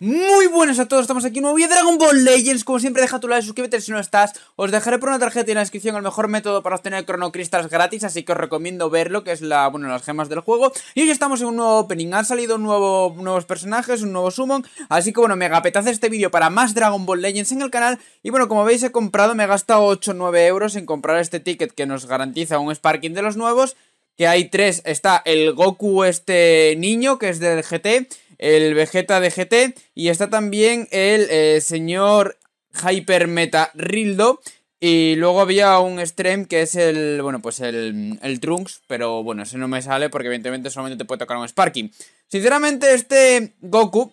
Muy buenas a todos, estamos aquí en un nuevo video Dragon Ball Legends. Como siempre, deja tu like, suscríbete si no estás. Os dejaré por una tarjeta en la descripción el mejor método para obtener cronocristas gratis, así que os recomiendo verlo, que es la, bueno, las gemas del juego. Y hoy estamos en un nuevo opening, han salido nuevo, nuevos personajes, un nuevo summon. Así que bueno, mega petazo este vídeo para más Dragon Ball Legends en el canal. Y bueno, como veis, he comprado, me he gastado 8 o 9 euros en comprar este ticket que nos garantiza un Sparking de los nuevos que hay tres. Está el Goku este niño, que es del GT el Vegeta de GT y está también el eh, señor Hyper Meta Rildo. Y luego había un stream que es el, bueno, pues el, el Trunks, pero bueno, ese no me sale porque evidentemente solamente te puede tocar un Sparking. Sinceramente este Goku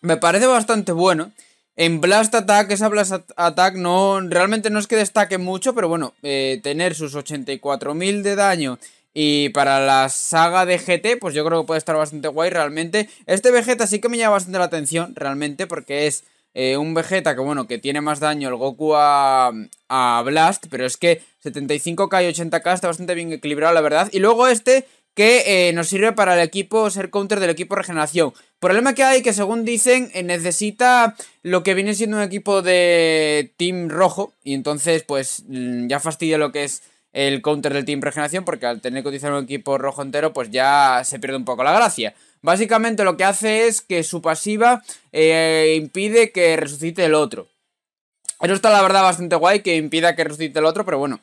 me parece bastante bueno. En Blast Attack, esa Blast Attack no, realmente no es que destaque mucho, pero bueno, eh, tener sus 84.000 de daño y para la saga de GT, pues yo creo que puede estar bastante guay realmente. Este Vegeta sí que me llama bastante la atención realmente porque es eh, un Vegeta que bueno, que tiene más daño el Goku a, Blast, pero es que 75k y 80k está bastante bien equilibrado la verdad. Y luego este que eh, nos sirve para el equipo ser counter del equipo regeneración. Problema que hay que según dicen eh, necesita lo que viene siendo un equipo de team rojo y entonces pues mm, ya fastidia lo que es el counter del Team Regeneración, porque al tener que utilizar un equipo rojo entero, pues ya se pierde un poco la gracia. Básicamente lo que hace es que su pasiva eh, impide que resucite el otro. Eso está la verdad bastante guay, que impida que resucite el otro, pero bueno.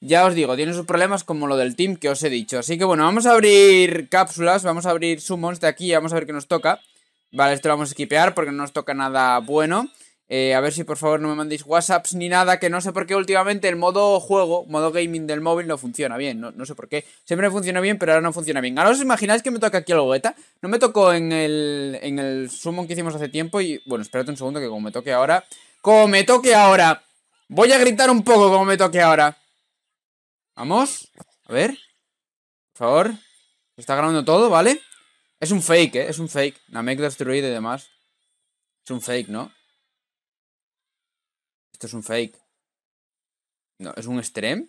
Ya os digo, tiene sus problemas como lo del team que os he dicho. Así que bueno, vamos a abrir cápsulas, vamos a abrir summons de aquí, vamos a ver qué nos toca. Vale, esto lo vamos a equipear porque no nos toca nada bueno. Eh, a ver si por favor no me mandéis WhatsApps ni nada, que no sé por qué últimamente el modo juego, modo gaming del móvil no funciona bien, no, sé por qué. Siempre funciona bien, pero ahora no funciona bien. Ahora os imagináis que me toca aquí algo beta. No me tocó en el, en el summon que hicimos hace tiempo y, bueno, espérate un segundo que como me toque ahora... ¡Como me toque ahora! Voy a gritar un poco como me toque ahora. Vamos, a ver. Por favor. Está grabando todo, ¿vale? Es un fake, ¿eh? Es un fake. Namek destruida y demás. Es un fake, ¿no? Esto es un fake. No, ¿es un stream?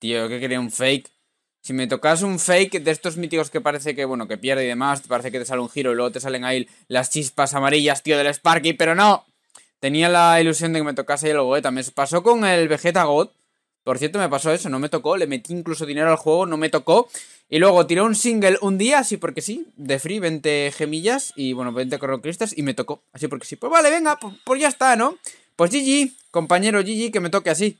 Tío, ¿qué quería un fake? Si me tocas un fake de estos míticos que parece que, bueno, que pierde y demás, parece que te sale un giro y luego te salen ahí las chispas amarillas, tío, del Sparky, pero no. Tenía la ilusión de que me tocase el también Me pasó con el Vegeta God. Por cierto, me pasó eso, no me tocó, le metí incluso dinero al juego, no me tocó. Y luego tiré un single un día, así porque sí, de free, 20 gemillas y bueno, 20 cristas y me tocó, así porque sí. Pues vale, venga, pues, pues ya está, ¿no? Pues GG, compañero GG, que me toque así.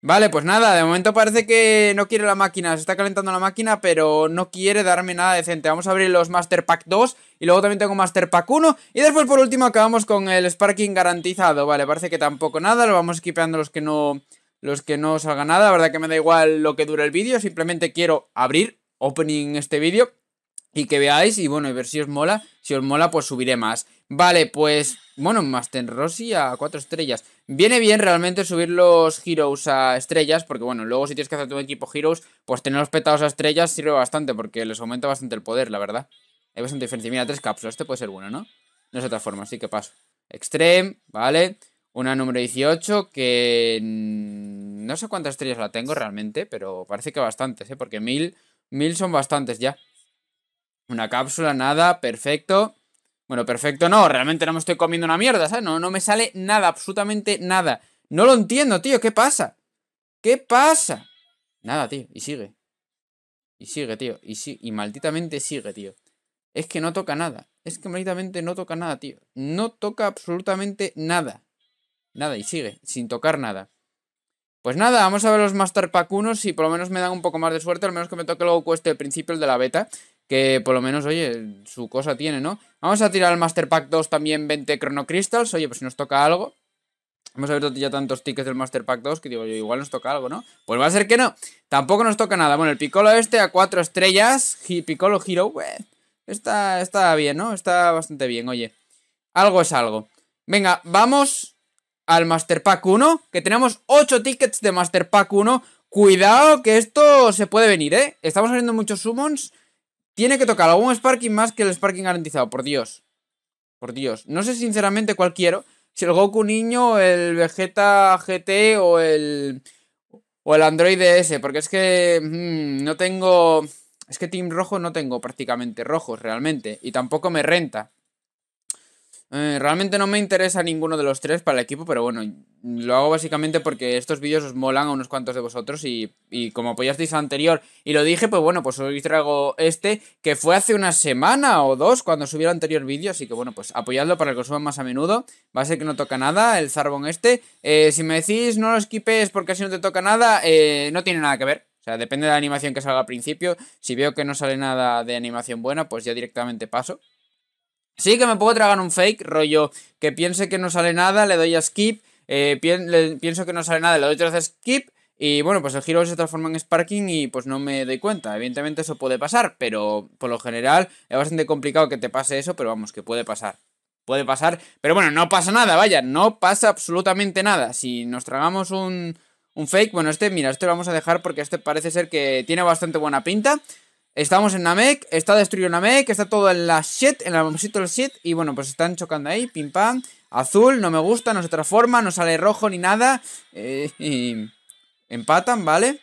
Vale, pues nada, de momento parece que no quiere la máquina, se está calentando la máquina, pero no quiere darme nada decente. Vamos a abrir los Master Pack 2 y luego también tengo Master Pack 1 y después por último acabamos con el Sparking garantizado. Vale, parece que tampoco nada, lo vamos equipeando los que no los que no salga nada, la verdad que me da igual lo que dure el vídeo, simplemente quiero abrir opening este vídeo y que veáis y bueno, y ver si os mola. Si os mola, pues subiré más. Vale, pues bueno, Master Rossi a cuatro estrellas. Viene bien realmente subir los Heroes a estrellas, porque bueno, luego si tienes que hacer tu equipo Heroes, pues los petados a estrellas sirve bastante, porque les aumenta bastante el poder, la verdad. Hay bastante diferencia. Mira, tres cápsulas, este puede ser bueno, ¿no? No es otra forma, así que paso. Extreme, vale. Una número 18 que... No sé cuántas estrellas la tengo realmente, pero parece que bastantes, ¿eh? Porque mil, mil son bastantes ya. Una cápsula, nada, perfecto. Bueno, perfecto no, realmente no me estoy comiendo una mierda, ¿sabes? No, no me sale nada, absolutamente nada. No lo entiendo, tío, ¿qué pasa? ¿Qué pasa? Nada, tío, y sigue. Y sigue, tío, y, si y malditamente sigue, tío. Es que no toca nada. Es que malditamente no toca nada, tío. No toca absolutamente nada. Nada, y sigue, sin tocar nada. Pues nada, vamos a ver los Master Pack 1, si por lo menos me dan un poco más de suerte, al menos que me toque luego cueste el principio de la beta que por lo menos, oye, su cosa tiene, ¿no? Vamos a tirar al Master Pack 2 también 20 Chrono Crystals, oye, pues si nos toca algo. Hemos abierto ya tantos tickets del Master Pack 2 que digo, yo, igual nos toca algo, ¿no? Pues va a ser que no. Tampoco nos toca nada. Bueno, el Piccolo este a 4 estrellas, Piccolo Hero, eh, está, está bien, ¿no? Está bastante bien, oye. Algo es algo. Venga, vamos al Master Pack 1, que tenemos 8 tickets de Master Pack 1. Cuidado que esto se puede venir, ¿eh? Estamos abriendo muchos summons tiene que tocar algún Sparking más que el Sparking garantizado, por Dios. Por Dios. No sé sinceramente cuál quiero. Si el Goku niño, el Vegeta GT o el... O el Android S, porque es que... Mm, no tengo... Es que Team Rojo no tengo prácticamente rojos realmente. Y tampoco me renta. Eh, realmente no me interesa ninguno de los tres para el equipo, pero bueno, lo hago básicamente porque estos vídeos os molan a unos cuantos de vosotros y, como apoyasteis anterior y lo dije, pues bueno, pues hoy traigo este que fue hace una semana o dos cuando subí el anterior vídeo, así que bueno, pues apoyadlo para que lo suban más a menudo. Va a ser que no toca nada el zarbón este. Eh, si me decís no lo esquipes porque así no te toca nada, eh, no tiene nada que ver. O sea, depende de la animación que salga al principio. Si veo que no sale nada de animación buena, pues ya directamente paso. Sí que me puedo tragar un fake, rollo, que piense que no sale nada, le doy a skip, eh, pienso que no sale nada, le doy otra vez a skip, y bueno, pues el giro se transforma en Sparking y pues no me doy cuenta. Evidentemente eso puede pasar, pero por lo general es bastante complicado que te pase eso, pero vamos, que puede pasar. Puede pasar, pero bueno, no pasa nada, vaya, no pasa absolutamente nada. Si nos tragamos un, un fake, bueno, este, mira, este lo vamos a dejar porque este parece ser que tiene bastante buena pinta. Estamos en Namek, está destruido Namek, está todo en la shit, en el bombosito del shit. Y bueno, pues están chocando ahí, pim pam. Azul, no me gusta, no se transforma, no sale rojo ni nada. Eh, empatan, ¿vale?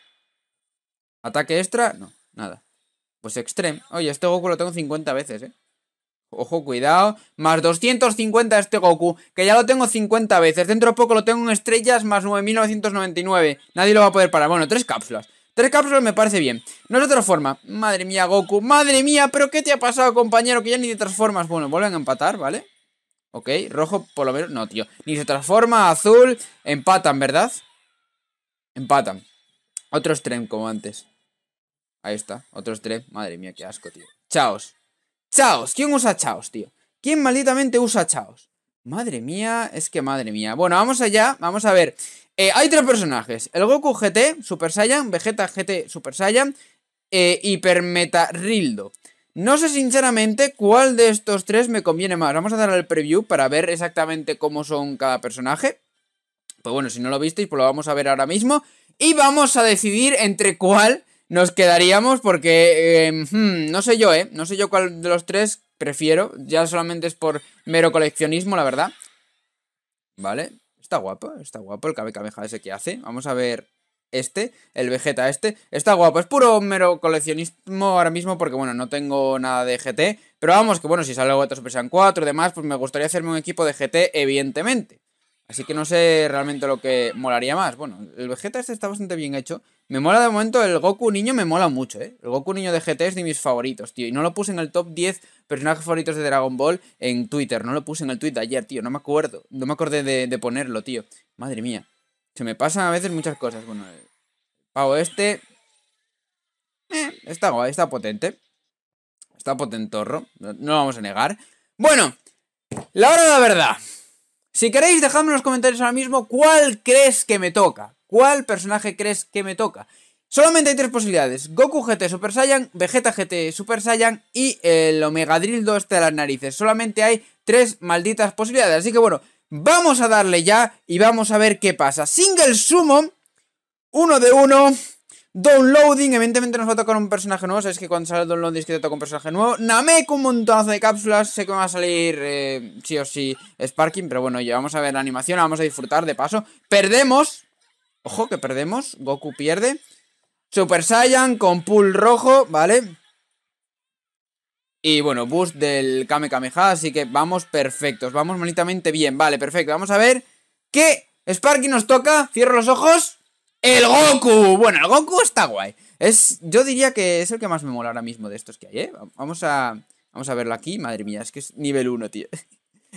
Ataque extra, no, nada. Pues extreme. Oye, este Goku lo tengo 50 veces, ¿eh? Ojo, cuidado. Más 250 este Goku, que ya lo tengo 50 veces. Dentro de poco lo tengo en estrellas más 9.999. Nadie lo va a poder parar. Bueno, tres cápsulas. Tres cápsulas me parece bien. No se transforma. Madre mía, Goku. Madre mía, pero ¿qué te ha pasado, compañero? Que ya ni te transformas. Bueno, vuelven a empatar, ¿vale? Ok, rojo por lo menos. No, tío. Ni se transforma, azul. Empatan, ¿verdad? Empatan. Otro stream como antes. Ahí está, otro stream. Madre mía, qué asco, tío. Chaos. Chaos. ¿Quién usa chaos, tío? ¿Quién malditamente usa chaos? Madre mía, es que madre mía. Bueno, vamos allá, vamos a ver. Eh, hay tres personajes: el Goku GT, Super Saiyan, Vegeta GT, Super Saiyan, e eh, Hiper Meta No sé sinceramente cuál de estos tres me conviene más. Vamos a dar el preview para ver exactamente cómo son cada personaje. Pues bueno, si no lo visteis, pues lo vamos a ver ahora mismo. Y vamos a decidir entre cuál nos quedaríamos porque em, hmm, no sé yo, ¿eh? No sé yo cuál de los tres prefiero. Ya solamente es por mero coleccionismo, la verdad. Vale, Está guapo, está guapo el Kamehameha ese que hace. Vamos a ver este, el Vegeta este. Está guapo, es puro mero coleccionismo ahora mismo porque, bueno, no tengo nada de GT. Pero vamos, que bueno, si sale algo de Super Saiyan 4 y demás, pues me gustaría hacerme un equipo de GT, evidentemente. Así que no sé realmente lo que molaría más. Bueno, el Vegeta este está bastante bien hecho. Me mola de momento el Goku niño, me mola mucho, ¿eh? El Goku niño de GT es de mis favoritos, tío. Y no lo puse en el top 10 personajes favoritos de Dragon Ball en Twitter. No lo puse en el tweet de ayer, tío. No me acuerdo. No me acordé de, ponerlo, tío. Madre mía. Se me pasan a veces muchas cosas. Bueno, el pavo este... Eh, está guay, está potente. Está potentorro. No, no lo vamos a negar. Bueno, la hora de la verdad. Si queréis, dejadme en los comentarios ahora mismo cuál crees que me toca. ¿Cuál personaje crees que me toca? Solamente hay tres posibilidades. Goku GT Super Saiyan, Vegeta GT Super Saiyan y el Omega Drill 2 de las narices. Solamente hay tres malditas posibilidades. Así que bueno, vamos a darle ya y vamos a ver qué pasa. Single Summon, uno de uno... Downloading, evidentemente nos va a tocar un personaje nuevo. Sabes que cuando sale el downloading es que te toca un personaje nuevo. Namek, un montonazo de cápsulas. Sé que va a salir eh, sí o sí Sparking, pero bueno, ya vamos a ver la animación, la vamos a disfrutar de paso. Perdemos. Ojo que perdemos. Goku pierde. Super Saiyan con pool rojo, ¿vale? Y bueno, boost del Kame Kameha, así que vamos perfectos, vamos bonitamente bien. Vale, perfecto, vamos a ver qué Sparking nos toca. Cierro los ojos. ¡El Goku! Bueno, el Goku está guay. Es, yo diría que es el que más me mola ahora mismo de estos que hay, ¿eh? Vamos a, vamos a verlo aquí. Madre mía, es que es nivel 1, tío.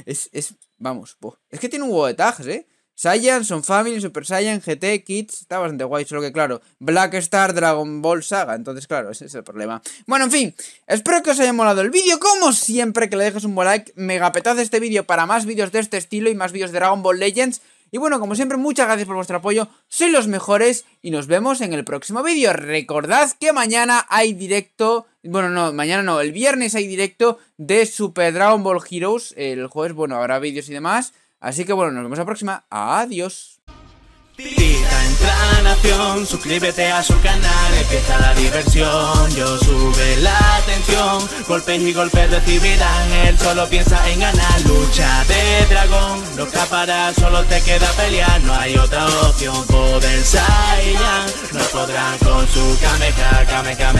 Es, es, vamos, Es que tiene un huevo de tags, ¿eh? Saiyan, Son Family, Super Saiyan, GT, Kids, está bastante guay, solo que claro, Black Star, Dragon Ball Saga, entonces claro, ese es el problema. Bueno, en fin, espero que os haya molado el vídeo, como siempre que le dejes un buen like, megapetaz este vídeo para más vídeos de este estilo y más vídeos de Dragon Ball Legends, y bueno, como siempre, muchas gracias por vuestro apoyo, sois los mejores y nos vemos en el próximo vídeo. Recordad que mañana hay directo, bueno, no, mañana no, el viernes hay directo de Super Dragon Ball Heroes. El jueves, bueno, habrá vídeos y demás. Así que bueno, nos vemos la próxima. Adiós. Tita entra a Nación, suscríbete a su canal, empieza la diversión, yo sube la atención, golpes y golpes recibirán, él solo piensa en ganar, lucha de dragón, no para solo te queda pelear, no hay otra opción, poder Saiyan, no podrán con su came, came.